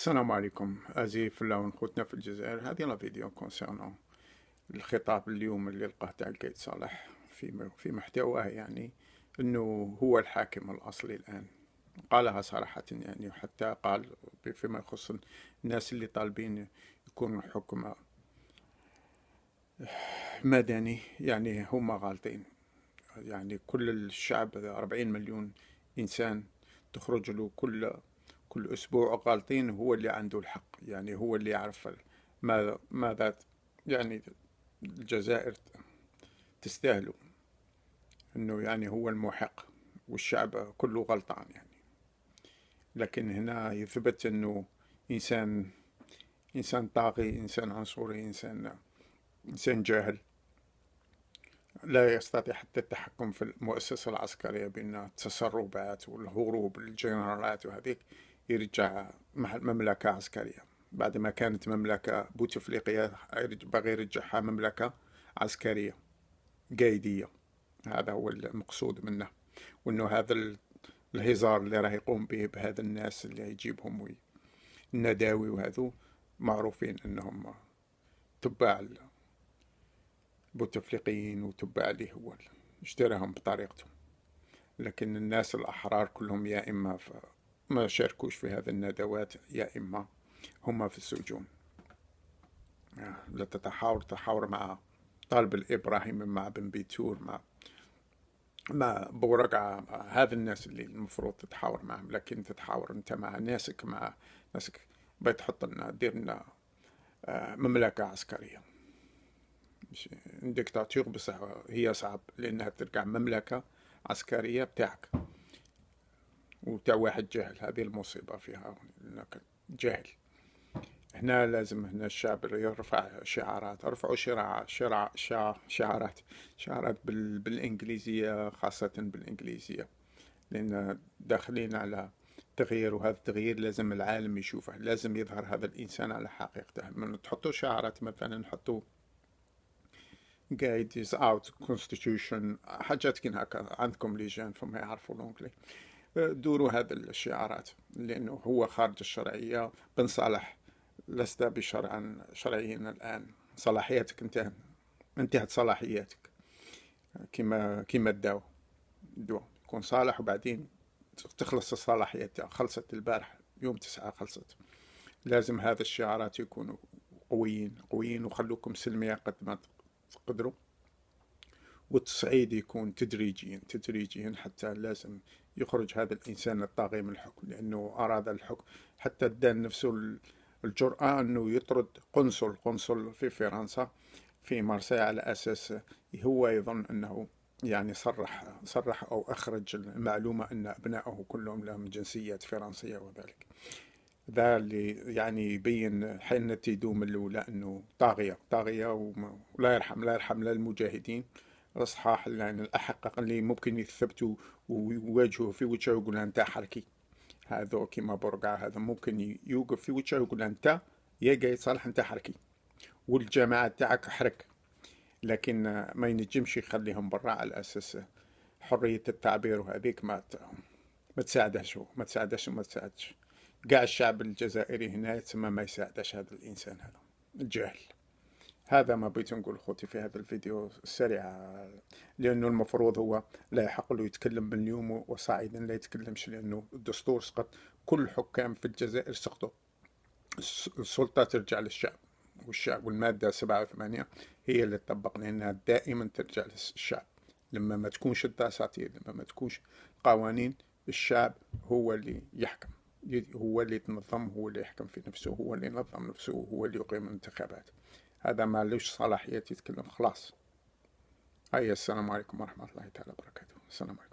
السلام عليكم أزي فلاون خوتنا في الجزائر هذه لا فيديو كونسيرنون الخطاب اليوم اللي لقاه تاع القايد صالح في في محتواه يعني انه هو الحاكم الاصلي الان قالها صراحة يعني وحتى قال فيما يخص الناس اللي طالبين يكون حكم مدني يعني هما غالطين يعني كل الشعب 40 مليون إنسان تخرج له كل كل أسبوع غالطين هو اللي عنده الحق يعني هو اللي يعرف ماذا ماذا يعني الجزائر تستاهله انه يعني هو المحق والشعب كله غلطان يعني لكن هنا يثبت انه انسان انسان طاغي انسان عنصري انسان انسان جاهل لا يستطيع حتى التحكم في المؤسسة العسكرية بأن التسربات والهروب للجنرالات وهذيك يرجع مع مملكة عسكرية بعد ما كانت مملكة بوتفليقية باغي يرجعها مملكة عسكرية قايدية هذا هو المقصود منه وانه هذا الهزار اللي راه يقوم به بهذا الناس اللي يجيبهم وي النداوي وهذو معروفين انهم تباع بوتفليقيين وتباع هو اشتراهم بطريقته لكن الناس الأحرار كلهم يا إما في ما شاركوش في هذه الندوات يا إما هما في السجون آه، لا تتحاور تحاور مع طالب الإبراهيمي مع بن بيتور مع مع بورقعة مع هذا الناس اللي المفروض تتحاور معهم لكن تتحاور أنت مع ناسك مع ناسك بتحط لنا دير لنا آه، مملكة عسكرية ديكتاتور بصح هي صعب لأنها ترجع مملكة عسكرية بتاعك وتا واحد جاهل هذه المصيبه فيها انك جاهل هنا لازم هنا الشعب يرفع شعارات ارفعوا شراع شراع شعارات شعارات بالانجليزيه خاصه بالانجليزيه لان داخلين على تغيير وهذا التغيير لازم العالم يشوفه لازم يظهر هذا الانسان على حقيقته من تحطوا شعارات مثلا نحطوا guide is out constitution حاجات كنا هكا عندكم ليجان فما يعرفوا الانجلي دوروا هذا الشعارات لأنه هو خارج الشرعية بن صالح لست بشرعا شرعيا الآن صلاحياتك انتهت انتهت صلاحياتك كما كما الدواء الدواء كون صالح وبعدين تخلص الصلاحية خلصت البارح يوم تسعة خلصت لازم هذا الشعارات يكونوا قويين قويين وخلوكم سلمية قد ما تقدروا والتصعيد يكون تدريجيا تدريجيا حتى لازم يخرج هذا الإنسان الطاغي من الحكم لأنه أراد الحكم حتى دان نفسه الجرأة أنه يطرد قنصل قنصل في فرنسا في مارسي على أساس هو يظن أنه يعني صرح صرح أو أخرج المعلومة أن أبنائه كلهم لهم جنسيات فرنسية وذلك ذا اللي يعني يبين حنة يدوم الأولى أنه طاغية طاغية ولا يرحم لا يرحم لا المجاهدين الاصحاح يعني الاحقاق اللي ممكن يثبتوا ويواجهوا في وجهه يقول انت حركي هذا كيما برقع هذا ممكن يوقف في وجهه يقول انت يا قايد صالح انت حركي والجماعه تاعك حرك لكن ما ينجمش يخليهم برا على اساس حريه التعبير وهذيك ما ما تساعدهش ما تساعدهش ما تساعدش كاع الشعب الجزائري هنا تسمى ما يساعدش هذا الانسان هذا الجاهل هذا ما بغيت نقول خوتي في هذا الفيديو السريع لانه المفروض هو لا يحق له يتكلم من اليوم وصاعدا لا يتكلمش لانه الدستور سقط كل الحكام في الجزائر سقطوا السلطه ترجع للشعب والشعب والماده 87 هي اللي تطبق لانها دائما ترجع للشعب لما ما تكونش الدساتير لما ما تكونش قوانين الشعب هو اللي يحكم هو اللي يتنظم هو اللي يحكم في نفسه هو اللي ينظم نفسه هو اللي يقيم الانتخابات هذا ما لوش صلاحية يتكلم خلاص أي السلام عليكم ورحمة الله تعالى وبركاته السلام عليكم